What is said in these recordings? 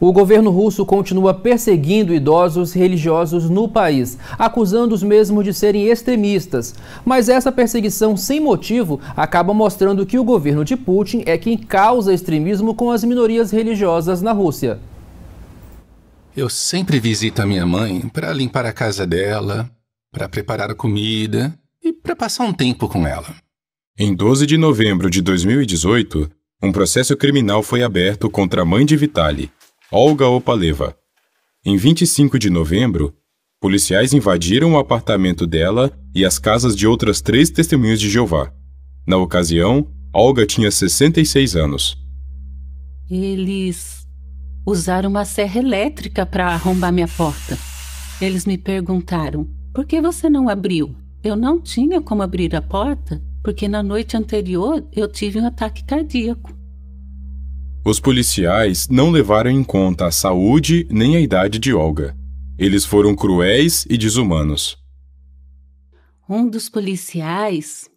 O governo russo continua perseguindo idosos religiosos no país, acusando os mesmos de serem extremistas. Mas essa perseguição sem motivo acaba mostrando que o governo de Putin é quem causa extremismo com as minorias religiosas na Rússia. Eu sempre visito a minha mãe para limpar a casa dela, para preparar a comida e para passar um tempo com ela. Em 12 de novembro de 2018, um processo criminal foi aberto contra a mãe de Vitali, Olga Opaleva. Em 25 de novembro, policiais invadiram o apartamento dela e as casas de outras três testemunhas de Jeová. Na ocasião, Olga tinha 66 anos. Eles usaram uma serra elétrica para arrombar minha porta. Eles me perguntaram: por que você não abriu? Eu não tinha como abrir a porta porque na noite anterior eu tive um ataque cardíaco. Os policiais não levaram em conta a saúde nem a idade de Olga. Eles foram cruéis e desumanos. Um dos policiais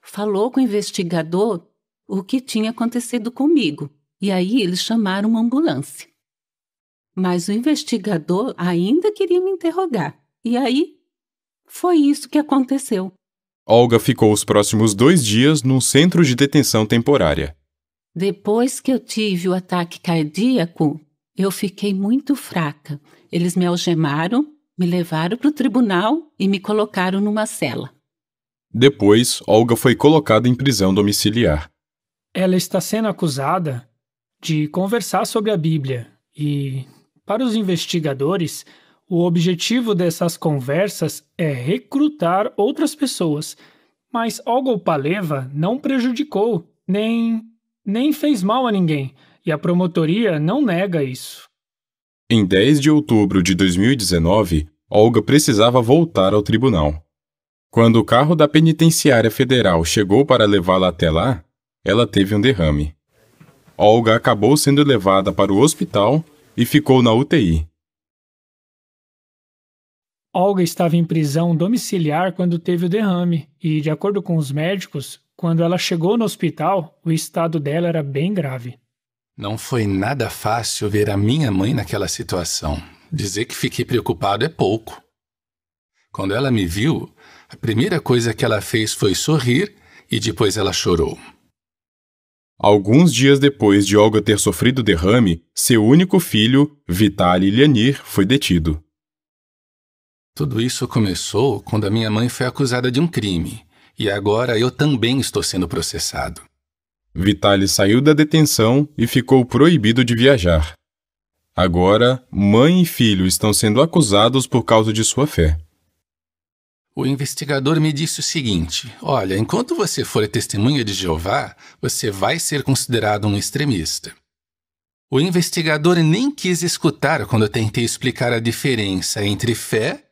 falou com o investigador o que tinha acontecido comigo, e aí eles chamaram uma ambulância. Mas o investigador ainda queria me interrogar, e aí foi isso que aconteceu. Olga ficou os próximos dois dias num centro de detenção temporária. Depois que eu tive o ataque cardíaco, eu fiquei muito fraca. Eles me algemaram, me levaram para o tribunal e me colocaram numa cela. Depois, Olga foi colocada em prisão domiciliar. Ela está sendo acusada de conversar sobre a Bíblia e, para os investigadores, o objetivo dessas conversas é recrutar outras pessoas. Mas Olga Paleva não prejudicou nem nem fez mal a ninguém, e a promotoria não nega isso. Em 10 de outubro de 2019, Olga precisava voltar ao tribunal. Quando o carro da Penitenciária Federal chegou para levá-la até lá, ela teve um derrame. Olga acabou sendo levada para o hospital e ficou na UTI. Olga estava em prisão domiciliar quando teve o derrame e, de acordo com os médicos, quando ela chegou no hospital, o estado dela era bem grave. Não foi nada fácil ver a minha mãe naquela situação. Dizer que fiquei preocupado é pouco. Quando ela me viu, a primeira coisa que ela fez foi sorrir e depois ela chorou. Alguns dias depois de Olga ter sofrido derrame, seu único filho, Vitaly Leonir, foi detido. Tudo isso começou quando a minha mãe foi acusada de um crime e agora eu também estou sendo processado. Vitali saiu da detenção e ficou proibido de viajar. Agora, mãe e filho estão sendo acusados por causa de sua fé. O investigador me disse o seguinte: Olha, enquanto você for testemunha de Jeová, você vai ser considerado um extremista. O investigador nem quis escutar quando eu tentei explicar a diferença entre fé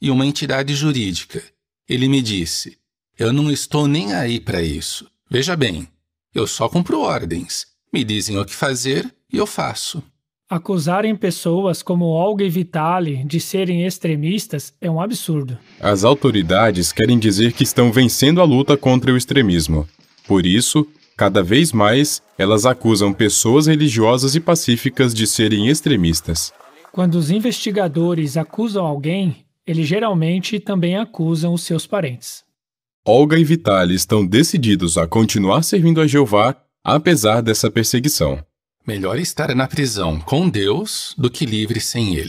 e uma entidade jurídica. Ele me disse: eu não estou nem aí para isso. Veja bem, eu só cumpro ordens. Me dizem o que fazer e eu faço. Acusarem pessoas como Olga e Vitali de serem extremistas é um absurdo. As autoridades querem dizer que estão vencendo a luta contra o extremismo. Por isso, cada vez mais, elas acusam pessoas religiosas e pacíficas de serem extremistas. Quando os investigadores acusam alguém, eles geralmente também acusam os seus parentes. Olga e Vitali estão decididos a continuar servindo a Jeová, apesar dessa perseguição. Melhor estar na prisão com Deus do que livre sem Ele.